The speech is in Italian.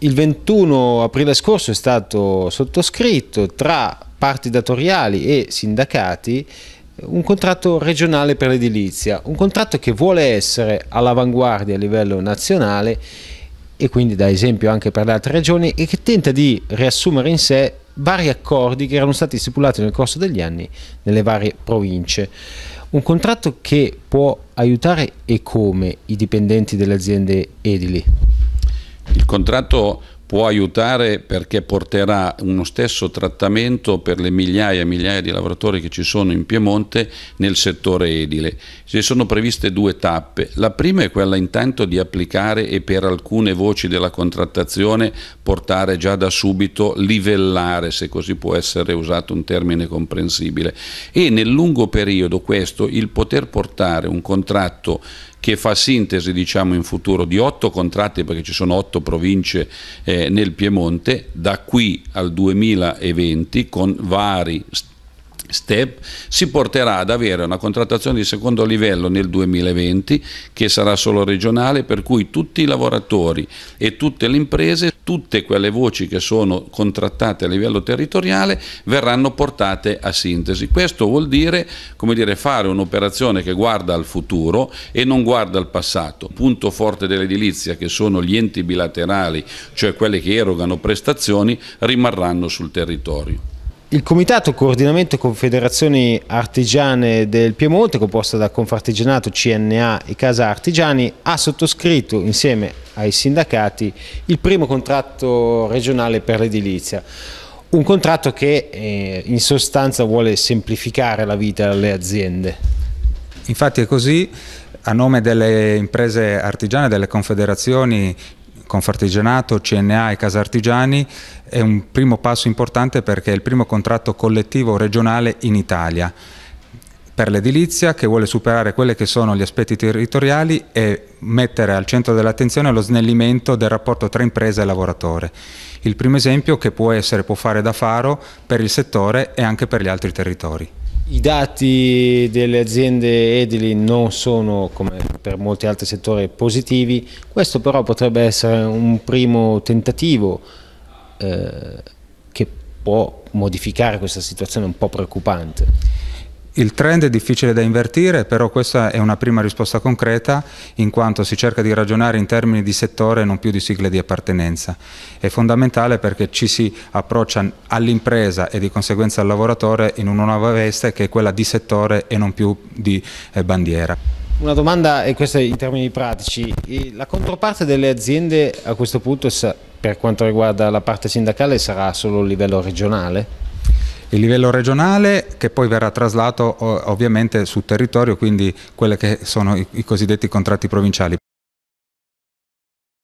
il 21 aprile scorso è stato sottoscritto tra parti datoriali e sindacati un contratto regionale per l'edilizia, un contratto che vuole essere all'avanguardia a livello nazionale e quindi da esempio anche per le altre regioni e che tenta di riassumere in sé vari accordi che erano stati stipulati nel corso degli anni nelle varie province. Un contratto che può aiutare e come i dipendenti delle aziende edili. Il contratto può aiutare perché porterà uno stesso trattamento per le migliaia e migliaia di lavoratori che ci sono in Piemonte nel settore edile. Ci sono previste due tappe. La prima è quella intanto di applicare e per alcune voci della contrattazione portare già da subito livellare, se così può essere usato un termine comprensibile. E nel lungo periodo questo il poter portare un contratto che fa sintesi diciamo, in futuro di otto contratti perché ci sono otto province eh, nel Piemonte da qui al 2020 con vari Step si porterà ad avere una contrattazione di secondo livello nel 2020 che sarà solo regionale per cui tutti i lavoratori e tutte le imprese, tutte quelle voci che sono contrattate a livello territoriale verranno portate a sintesi. Questo vuol dire, dire fare un'operazione che guarda al futuro e non guarda al passato. Punto forte dell'edilizia che sono gli enti bilaterali, cioè quelli che erogano prestazioni, rimarranno sul territorio. Il Comitato Coordinamento Confederazioni Artigiane del Piemonte, composto da Confartigianato, CNA e Casa Artigiani, ha sottoscritto insieme ai sindacati il primo contratto regionale per l'edilizia. Un contratto che eh, in sostanza vuole semplificare la vita alle aziende. Infatti è così, a nome delle imprese artigiane, delle confederazioni, Confartigianato, CNA e Casartigiani è un primo passo importante perché è il primo contratto collettivo regionale in Italia per l'edilizia che vuole superare quelli che sono gli aspetti territoriali e mettere al centro dell'attenzione lo snellimento del rapporto tra impresa e lavoratore. Il primo esempio che può essere può fare da faro per il settore e anche per gli altri territori. I dati delle aziende edili non sono, come per molti altri settori, positivi, questo però potrebbe essere un primo tentativo eh, che può modificare questa situazione un po' preoccupante. Il trend è difficile da invertire, però questa è una prima risposta concreta in quanto si cerca di ragionare in termini di settore e non più di sigle di appartenenza. È fondamentale perché ci si approccia all'impresa e di conseguenza al lavoratore in una nuova veste che è quella di settore e non più di eh, bandiera. Una domanda, e questa è in termini pratici, la controparte delle aziende a questo punto per quanto riguarda la parte sindacale sarà solo a livello regionale? il livello regionale che poi verrà traslato ovviamente sul territorio, quindi quelli che sono i, cosiddetti contratti provinciali.